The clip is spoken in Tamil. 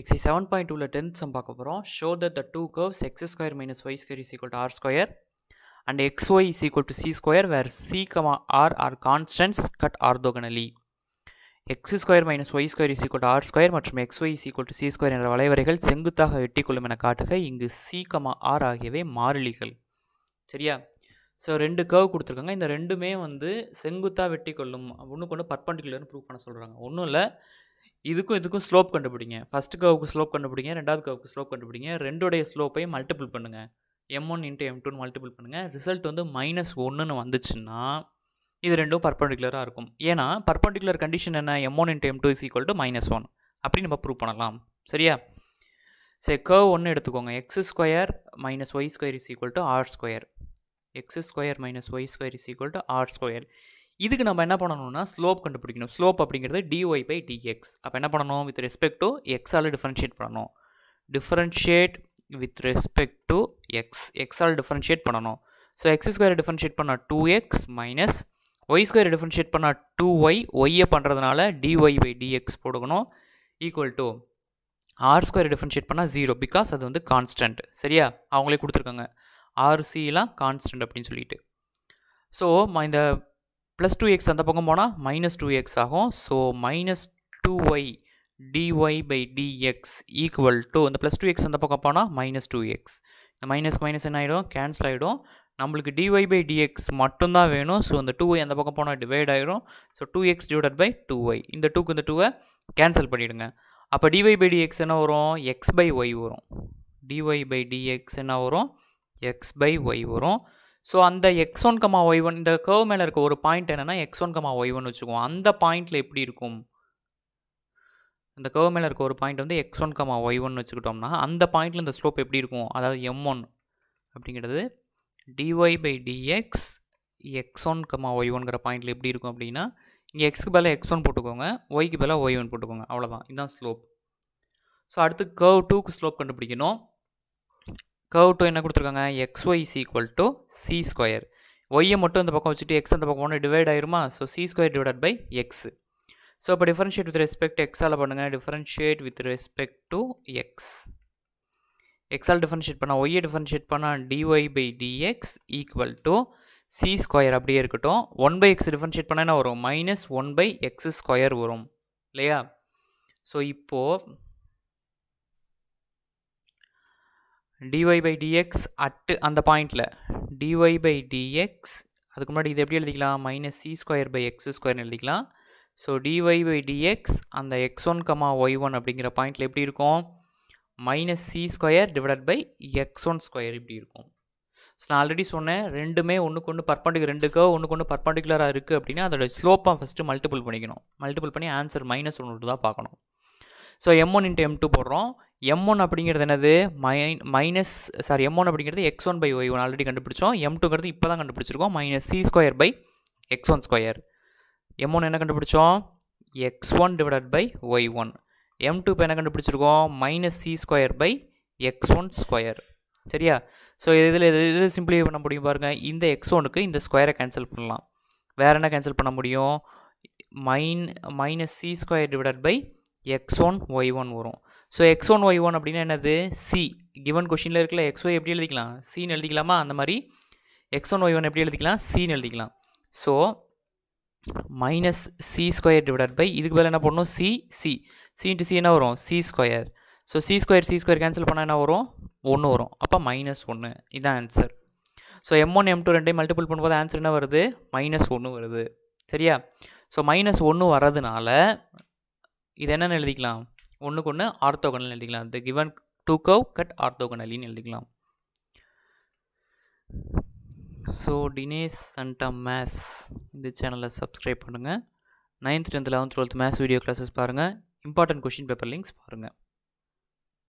எக்ஸி செவன் பாயிண்ட் டூவில் டென்த் சம் பார்க்க போகிறோம் show that the two curves x square minus y square is equal to r square and x y is equal to c square where c comma r r constants cut orthogonally x square minus y square is equal to r square மற்றும் x y is equal to c square என்ற வளைவரைகள் செங்குத்தாக வெட்டிக்கொள்ளும் என காட்டுக இங்கு சி கமா ஆர் ஆகியவை மாறிலிகள் சரியா ஸோ ரெண்டு கர்வ் கொடுத்துருக்காங்க இந்த ரெண்டுமே வந்து செங்குத்தாக வெட்டி கொள்ளும் ஒன்றுக்கு கொண்டு பர்பண்டிகுலர்னு ப்ரூவ் பண்ண சொல்கிறாங்க ஒன்றும் இல்லை இதுக்கும் இதுக்கும் ஸ்லோப் கண்டுபிடிங்க ஃபஸ்ட் கவுக்கு ஸ்லோப் கண்டுபிடிங்க ரெண்டாவது கவுக்கு ஸ்லோப் கண்டுபிடிங்க ரெண்டோடைய ஸ்லோப்பை மல்டிபிள் பண்ணுங்கள் எம் ஒன் இன்ட்டு எம் டூன்னு மல்டிபிள் பண்ணுங்கள் ரிசல்ட் வந்து மைனஸ் ஒன்றுன்னு வந்துச்சுன்னா இது ரெண்டும் பர்பண்டிகுலராக இருக்கும் ஏன்னா பர்பண்டிகுலர் கண்டிஷன் என்ன m one into m two is equal to minus one அப்படி நம்ம ப்ரூவ் பண்ணலாம் சரியா சரி கர்வ் ஒன்று எடுத்துக்கோங்க x square minus y square is equal to r square x square minus y square is equal to r square இதுக்கு நம்ம என்ன பண்ணணும்னா ஸ்லோப் கண்டுபிடிக்கணும் ஸ்லோப் அப்படிங்கிறது டிஒய் பை டிஎக்ஸ் அப்போ என்ன பண்ணணும் வித் ரெஸ்பெக்ட் டு எக்ஸால் டிஃப்ரென்ஷியேட் பண்ணணும் differentiate with respect to x எக்ஸால் டிஃப்ரென்ஷியேட் பண்ணணும் ஸோ எக்ஸ் ஸ்கொயர் டிஃப்ரென்ஷியேட் பண்ணால் two x minus y square differentiate பண்ணால் டூ ஒய் ஒய்யை பண்ணுறதுனால டிஒய் பை டிஎக்ஸ் போடுக்கணும் equal to r square differentiate பண்ணால் ஜீரோ பிகாஸ் அது வந்து கான்ஸ்டன்ட் சரியா அவங்களே கொடுத்துருக்காங்க சிலாம் கான்ஸ்டன்ட் அப்படின்னு சொல்லிட்டு ஸோ இந்த ப்ளஸ் டூ எக்ஸ் அந்த பக்கம் போனால் மைனஸ் டூ எக்ஸ் ஆகும் so minus two y dy by dx equal to இந்த ப்ளஸ் டூ எக்ஸ் அந்த பக்கம் போனால் மைனஸ் டூ எக்ஸ் இந்த மைனஸ் மைனஸ் என்ன ஆகிடும் கேன்சல் ஆகிடும் நம்மளுக்கு டிஒய் பை டிஎக்ஸ் மட்டும்தான் வேணும் ஸோ அந்த டூ ஒய் அந்த பக்கம் போனால் டிவைட் ஆகிரும் so two x divided by two y இந்த டூக்கு இந்த டூவை கேன்சல் பண்ணிவிடுங்க அப்போ டிஒய் பை டிஎக்ஸ் என்ன வரும் எக்ஸ் பை ஒய் வரும் டிஒய் பை டிஎக்ஸ் என்ன வரும் எக்ஸ் பை ஒய் வரும் ஸோ அந்த x one comma y one இந்த கர்வ் மேலே இருக்க ஒரு பாயிண்ட் என்னென்னா x one comma y one வச்சுக்கோம் அந்த பாயிண்டில் எப்படி இருக்கும் அந்த கர்வ் மேலே இருக்க ஒரு பாயிண்ட் வந்து x one comma y one வச்சுக்கிட்டோம்னா அந்த பாயிண்டில் இந்த ஸ்லோப் எப்படி இருக்கும் அதாவது எம் ஒன் அப்படிங்கிறது dy by dx x one comma y ஒன்கிற பாயிண்டில் எப்படி இருக்கும் அப்படின்னா இங்கே எக்ஸ்க்கு பதிலாக எக்ஸ் ஒன் போட்டுக்கோங்க ஒய்க்கு பதிலாக ஒய் ஒன் போட்டுக்கோங்க அவ்வளோதான் இதுதான் ஸ்லோப் ஸோ அடுத்து கர்வ் டூக்கு ஸ்லோப் கண்டுபிடிக்கணும் கர்வ் டூ என்ன கொடுத்துருக்காங்க x y is equal to c square ஒய்யை மட்டும் இந்த பக்கம் வச்சுட்டு எக்ஸ் அந்த பக்கம் ஒன்று டிவைட் ஆயிருமா so c square divide by x so இப்போ டிஃபரன்ஷியேட் வித் ரெஸ்பெக்ட் எக்ஸால் பண்ணுங்கள் differentiate with respect to x எக்ஸால் டிஃபரன்ஷியேட் பண்ணால் ஒய்யை டிஃபரன்ஷியேட் பண்ணால் dy by dx equal to c square அப்படியே இருக்கட்டும் ஒன் பை எக்ஸ் டிஃபரன்ஷியேட் பண்ணால் என்ன வரும் minus one by x square வரும் இல்லையா ஸோ இப்போது dy by dx அட்டு அந்த பாயிண்டில் dy by dx அதுக்கு முன்னாடி இது எப்படி எழுதிக்கலாம் minus c square by x square எழுதிக்கலாம் ஸோ dy by dx அந்த x one comma y one அப்படிங்கிற பாயிண்டில் எப்படி இருக்கும் minus c square divided by x one square இப்படி இருக்கும் ஸோ நான் ஆல்ரெடி சொன்னேன் ரெண்டுமே ஒன்றுக்கு ஒன்று பர்பாண்டிகுலர் ரெண்டுக்கோ ஒன்றுக்கு ஒன்று பர்பாண்டிகுலராக இருக்குது அப்படின்னா அதோட ஸ்லோப்பாக ஃபஸ்ட்டு பண்ணிக்கணும் பண்ணி ஆன்சர் மைனஸ் ஒன்று தான் பார்க்கணும் ஸோ எம் எம் டூ போடுறோம் எம் ஒன் அப்படிங்கிறது என்னது min minus sorry m one அப்படிங்கிறது x one by y one already கண்டுபிடிச்சோம் எம் டூங்கிறது இப்போ தான் கண்டுபிடிச்சிருக்கோம் minus c square by x one square m one என்ன கண்டுபிடிச்சோம் x one divided by y one m two இப்போ என்ன கண்டுபிடிச்சிருக்கோம் minus c square by x one square சரியா ஸோ இதில் இது சிம்பிளிஃபை பண்ண முடியும் பாருங்கள் இந்த எக்ஸ் ஒனுக்கு இந்த ஸ்கொயரை கேன்சல் பண்ணலாம் வேறு என்ன கேன்சல் பண்ண முடியும் min minus c square divided by x one y one வரும் so x one y one அப்படின்னா என்னது சி கிவன் கொஷினில் இருக்கல எக்ஸ் ஒய் எப்படி எழுதிக்கலாம் சின்னு எழுதிக்கலாமா அந்த மாதிரி எக்ஸ் ஒன் ஒய் ஒன் எப்படி எழுதிக்கலாம் சின்னு எழுதிக்கலாம் so minus c square divide by இதுக்கு பதில் என்ன பண்ணணும் c c c into c என்ன வரும் c square so c square c square cancel பண்ணால் என்ன வரும் ஒன்று வரும் அப்போ மைனஸ் ஒன்று இதுதான் answer so m one m two ரெண்டையும் மல்டிபிள் பண்ணும்போது ஆன்சர் என்ன வருது மைனஸ் ஒன்று வருது சரியா ஸோ மைனஸ் ஒன்று வர்றதுனால இது என்னென்னு எழுதிக்கலாம் ஒன்றுக்கு ஒன்று ஆர்த்தோகனல் எழுதிக்கலாம் the given two curve cut ஆர்த்தோகனலின்னு எழுதிக்கலாம் ஸோ டினேஸ் சண்டா மேத்ஸ் இந்த சேனலை சப்ஸ்கிரைப் பண்ணுங்கள் ninth tenth eleventh twelfth maths video classes பாருங்கள் இம்பார்ட்டன்ட் கொஷின் பேப்பர் லிங்க்ஸ் பாருங்கள்